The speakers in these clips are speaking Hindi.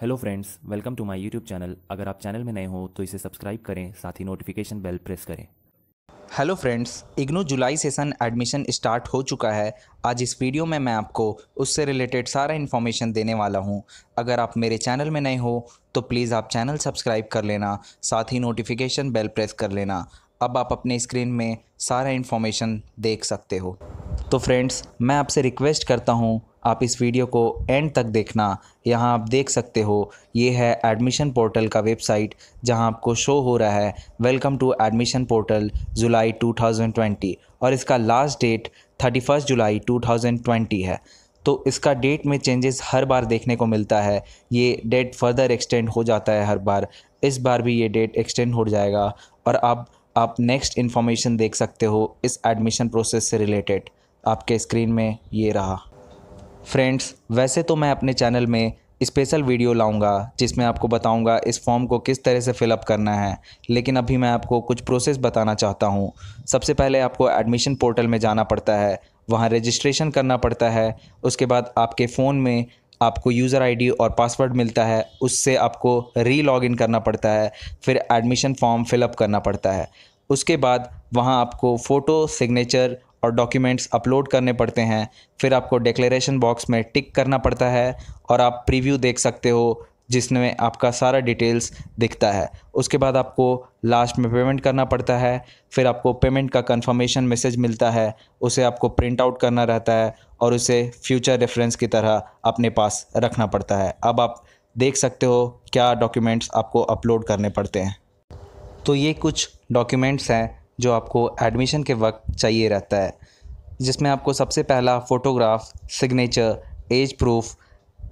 Hello friends welcome to my YouTube channel अगर आप चैनल में नए हो तो इसे सब्सक्राइब करें साथ ही नोटिफिकेशन बेल प्रेस करें हेलो फ्रेंड्स इग्नू जुलाई सेशन एडमिशन स्टार्ट हो चुका है आज इस वीडियो में मैं आपको उससे रिलेटेड सारा इन्फॉर्मेशन देने वाला हूं। अगर आप मेरे चैनल में नए हो तो प्लीज़ आप चैनल सब्सक्राइब कर लेना साथ ही नोटिफिकेशन बेल प्रेस कर लेना अब आप अपने स्क्रीन में सारा इन्फॉर्मेशन देख सकते हो तो फ्रेंड्स मैं आपसे रिक्वेस्ट करता हूँ आप इस वीडियो को एंड तक देखना यहाँ आप देख सकते हो ये है एडमिशन पोर्टल का वेबसाइट जहाँ आपको शो हो रहा है वेलकम टू एडमिशन पोर्टल जुलाई 2020 और इसका लास्ट डेट 31 जुलाई 2020 है तो इसका डेट में चेंजेस हर बार देखने को मिलता है ये डेट फर्दर एक्सटेंड हो जाता है हर बार इस बार भी ये डेट एक्सटेंड हो जाएगा और अब आप नेक्स्ट इन्फॉर्मेशन देख सकते हो इस एडमिशन प्रोसेस से रिलेटेड आपके स्क्रीन में ये रहा फ्रेंड्स वैसे तो मैं अपने चैनल में स्पेशल वीडियो लाऊंगा जिसमें आपको बताऊंगा इस फॉर्म को किस तरह से फिलअप करना है लेकिन अभी मैं आपको कुछ प्रोसेस बताना चाहता हूं। सबसे पहले आपको एडमिशन पोर्टल में जाना पड़ता है वहां रजिस्ट्रेशन करना पड़ता है उसके बाद आपके फ़ोन में आपको यूज़र आईडी और पासवर्ड मिलता है उससे आपको री लॉगिन करना पड़ता है फिर एडमिशन फॉर्म फिलअप करना पड़ता है उसके बाद वहाँ आपको फ़ोटो सिग्नेचर और डॉक्यूमेंट्स अपलोड करने पड़ते हैं फिर आपको डिक्लेरेशन बॉक्स में टिक करना पड़ता है और आप प्रीव्यू देख सकते हो जिसमें आपका सारा डिटेल्स दिखता है उसके बाद आपको लास्ट में पेमेंट करना पड़ता है फिर आपको पेमेंट का कंफर्मेशन मैसेज मिलता है उसे आपको प्रिंट आउट करना रहता है और उसे फ्यूचर रेफरेंस की तरह अपने पास रखना पड़ता है अब आप देख सकते हो क्या डॉक्यूमेंट्स आपको अपलोड करने पड़ते हैं तो ये कुछ डॉक्यूमेंट्स हैं जो आपको एडमिशन के वक्त चाहिए रहता है जिसमें आपको सबसे पहला photograph signature age proof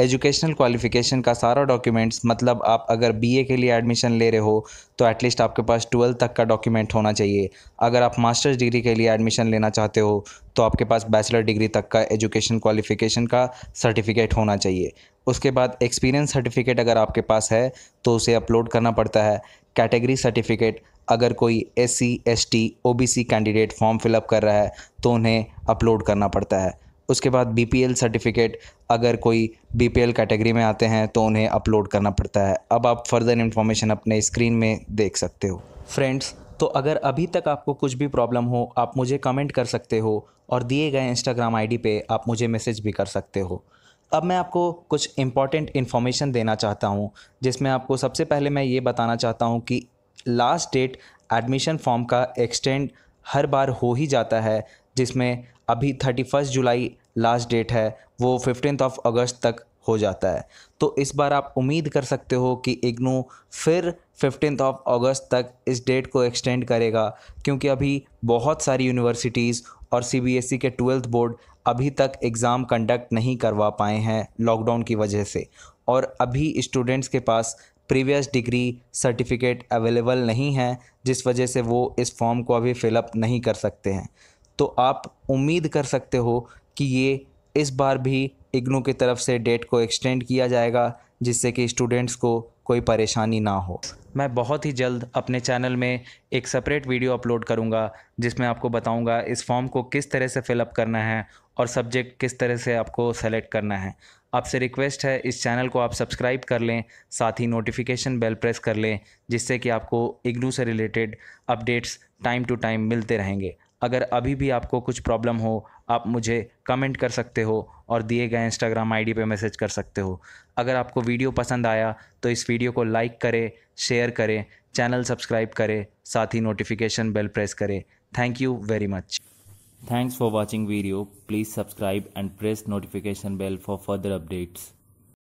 educational qualification का सारा डॉक्यूमेंट्स मतलब आप अगर बीए के लिए एडमिशन ले रहे हो तो एटलीस्ट आपके पास ट्वेल्थ तक का डॉक्यूमेंट होना चाहिए अगर आप मास्टर्स डिग्री के लिए एडमिशन लेना चाहते हो तो आपके पास बैचलर डिग्री तक का एजुकेशन क्वालिफ़िकेशन का सर्टिफिकेट होना चाहिए उसके बाद एक्सपीरियंस सर्टिफिकेट अगर आपके पास है तो उसे अपलोड करना पड़ता है कैटेगरी सर्टिफिकेट अगर कोई S C S T O B C candidate form fill up कर रहा है तो उन्हें अपलोड करना पड़ता है उसके बाद बी पी एल सर्टिफिकेट अगर कोई बी पी एल कैटेगरी में आते हैं तो उन्हें अपलोड करना पड़ता है अब आप फर्दर इन्फॉर्मेशन अपने स्क्रीन में देख सकते हो फ्रेंड्स तो अगर अभी तक आपको कुछ भी प्रॉब्लम हो आप मुझे कमेंट कर सकते हो और दिए गए इंस्टाग्राम आईडी पे आप मुझे मैसेज भी कर सकते हो अब मैं आपको कुछ इम्पॉर्टेंट इन्फॉर्मेशन देना चाहता हूँ जिसमें आपको सबसे पहले मैं ये बताना चाहता हूँ कि लास्ट डेट एडमिशन फॉर्म का एक्सटेंड हर बार हो ही जाता है जिसमें अभी थर्टी फर्स्ट जुलाई लास्ट डेट है वो फिफ्टीन ऑफ अगस्त तक हो जाता है तो इस बार आप उम्मीद कर सकते हो कि इग्नू फिर फिफ्टीन ऑफ अगस्त तक इस डेट को एक्सटेंड करेगा क्योंकि अभी बहुत सारी यूनिवर्सिटीज़ और सी e के ट्वेल्थ बोर्ड अभी तक एग्ज़ाम कंडक्ट नहीं करवा पाए हैं लॉकडाउन की वजह से और अभी स्टूडेंट्स के पास प्रीवियस डिग्री सर्टिफिकेट अवेलेबल नहीं है जिस वजह से वो इस फॉर्म को अभी फिलअप नहीं कर सकते हैं तो आप उम्मीद कर सकते हो कि ये इस बार भी इग्नू की तरफ से डेट को एक्सटेंड किया जाएगा जिससे कि स्टूडेंट्स को कोई परेशानी ना हो मैं बहुत ही जल्द अपने चैनल में एक सेपरेट वीडियो अपलोड करूंगा जिसमें आपको बताऊंगा इस फॉर्म को किस तरह से फिलअप करना है और सब्जेक्ट किस तरह से आपको सेलेक्ट करना है आपसे रिक्वेस्ट है इस चैनल को आप सब्सक्राइब कर लें साथ ही नोटिफिकेशन बेल प्रेस कर लें जिससे कि आपको इग्नू से related updates time to time मिलते रहेंगे अगर अभी भी आपको कुछ प्रॉब्लम हो आप मुझे कमेंट कर सकते हो और दिए गए इंस्टाग्राम आईडी पे मैसेज कर सकते हो अगर आपको वीडियो पसंद आया तो इस वीडियो को लाइक करें शेयर करें चैनल सब्सक्राइब करें साथ ही नोटिफिकेशन बेल प्रेस करें thank you very much Thanks for watching video. Please subscribe and press notification bell for further updates.